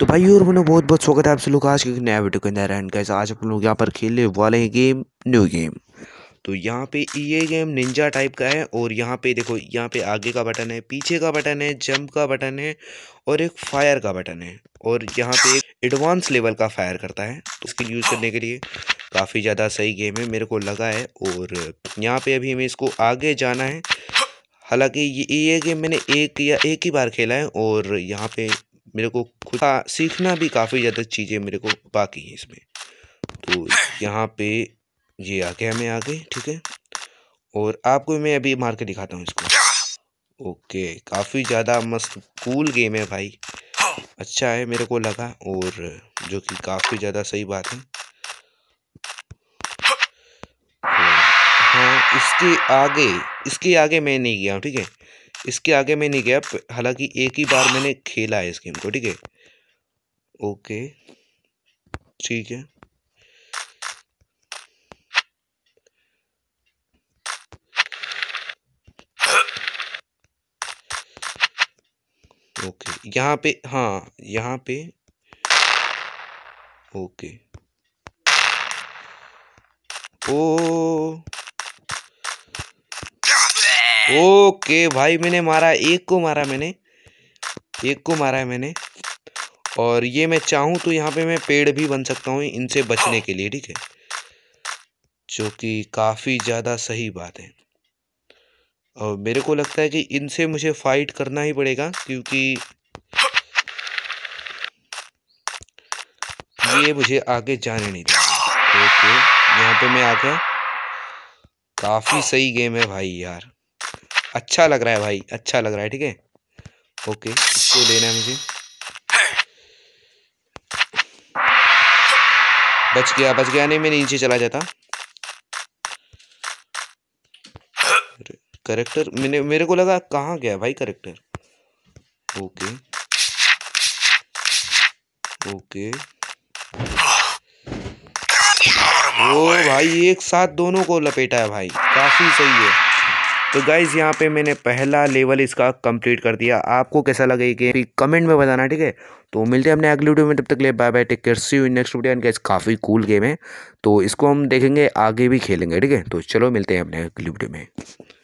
तो भाई और मैंने बहुत बहुत स्वागत है आप सभी लोग आज के नया वीडियो के अंदर एंड कैसे आज आप लोग यहाँ पर खेलने वाले हैं गेम न्यू गेम तो यहाँ पे ये गेम निंजा टाइप का है और यहाँ पे देखो यहाँ पे आगे का बटन है पीछे का बटन है जंप का बटन है और एक फायर का बटन है और यहाँ पे एक एडवांस लेवल का फायर करता है तो उसके यूज़ करने के लिए काफ़ी ज़्यादा सही गेम है मेरे को लगा है और यहाँ पे अभी हमें इसको आगे जाना है हालांकि ये ये गेम मैंने एक या एक ही बार खेला है और यहाँ पे मेरे को खुद का सीखना भी काफ़ी ज़्यादा चीज़ें मेरे को बाकी हैं इसमें तो यहाँ पे ये आ गया मैं आगे ठीक है और आपको मैं अभी मार के दिखाता हूँ इसको ओके काफ़ी ज़्यादा मस्त कूल गेम है भाई अच्छा है मेरे को लगा और जो कि काफ़ी ज़्यादा सही बात है हाँ इसके आगे इसके आगे मैं नहीं गया हूँ ठीक है इसके आगे मैं नहीं गया हालांकि एक ही बार मैंने खेला है इस गेम को ठीक है ओके ठीक है ओके यहाँ पे हाँ यहाँ पे ओके ओ ओके भाई मैंने मारा एक को मारा मैंने एक को मारा है मैंने और ये मैं चाहूँ तो यहाँ पे मैं पेड़ भी बन सकता हूँ इनसे बचने के लिए ठीक है जो कि काफ़ी ज़्यादा सही बात है और मेरे को लगता है कि इनसे मुझे फाइट करना ही पड़ेगा क्योंकि ये मुझे आगे जाने नहीं देगा ओके यहाँ पे मैं आ गया काफ़ी सही गेम है भाई यार अच्छा लग रहा है भाई अच्छा लग रहा है ठीक है ओके इसको लेना है मुझे बच गया बच गया नहीं मैं नीचे चला जाता करेक्टर मैंने मेरे को लगा कहाँ गया भाई करेक्टर ओके ओके ओ भाई एक साथ दोनों को लपेटा है भाई काफ़ी सही है तो गाइज़ यहाँ पे मैंने पहला लेवल इसका कंप्लीट कर दिया आपको कैसा लगे कि कमेंट में बताना ठीक है तो मिलते हैं अपने अगली वीडियो में तब तक ले bye bye take care see you next video and guys काफ़ी कूल गेम है तो इसको हम देखेंगे आगे भी खेलेंगे ठीक है तो चलो मिलते हैं अपने अगली वीडियो में